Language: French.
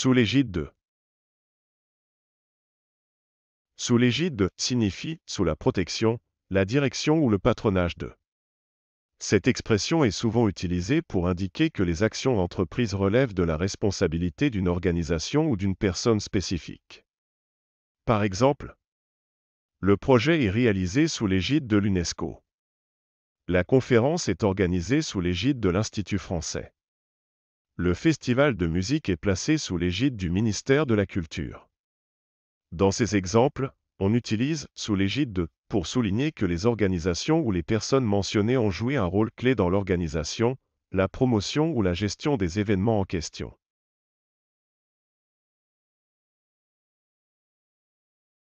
sous l'égide de. Sous l'égide de signifie sous la protection, la direction ou le patronage de. Cette expression est souvent utilisée pour indiquer que les actions entreprises relèvent de la responsabilité d'une organisation ou d'une personne spécifique. Par exemple, le projet est réalisé sous l'égide de l'UNESCO. La conférence est organisée sous l'égide de l'Institut français le festival de musique est placé sous l'égide du ministère de la Culture. Dans ces exemples, on utilise sous l'égide de pour souligner que les organisations ou les personnes mentionnées ont joué un rôle clé dans l'organisation, la promotion ou la gestion des événements en question.